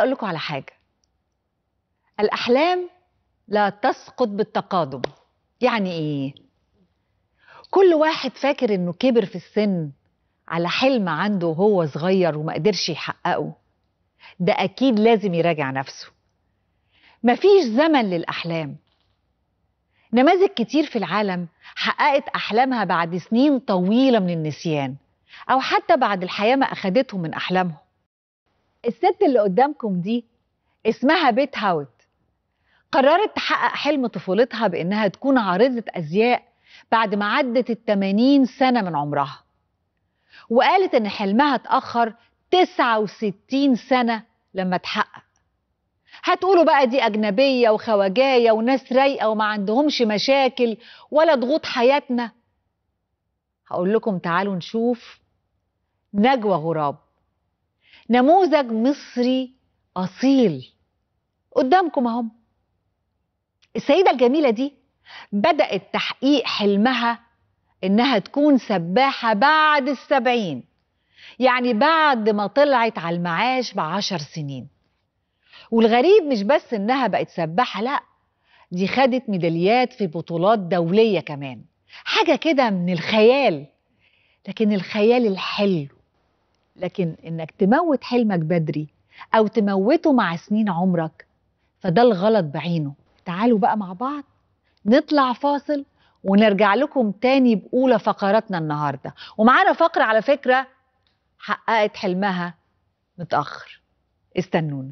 عايزه اقول لكم على حاجه الاحلام لا تسقط بالتقادم يعني ايه كل واحد فاكر انه كبر في السن على حلم عنده وهو صغير وما قدرش يحققه ده اكيد لازم يراجع نفسه مفيش زمن للاحلام نماذج كتير في العالم حققت احلامها بعد سنين طويله من النسيان او حتى بعد الحياه ما اخدتهم من احلامهم الست اللي قدامكم دي اسمها بيت هاوت قررت تحقق حلم طفولتها بانها تكون عارضه ازياء بعد ما عدت ال سنه من عمرها وقالت ان حلمها اتاخر 69 سنه لما اتحقق هتقولوا بقى دي اجنبيه وخواجايه وناس رايقه وما عندهمش مشاكل ولا ضغوط حياتنا هقول لكم تعالوا نشوف نجوى غراب نموذج مصري أصيل قدامكم أهم السيدة الجميلة دي بدأت تحقيق حلمها إنها تكون سباحة بعد السبعين يعني بعد ما طلعت على المعاش بعشر سنين والغريب مش بس إنها بقت سباحة لأ دي خدت ميداليات في بطولات دولية كمان حاجة كده من الخيال لكن الخيال الحلو لكن انك تموت حلمك بدري او تموته مع سنين عمرك فده الغلط بعينه تعالوا بقى مع بعض نطلع فاصل ونرجع لكم تاني بأولى فقراتنا النهاردة ومعانا فقرة على فكرة حققت حلمها متأخر استنوني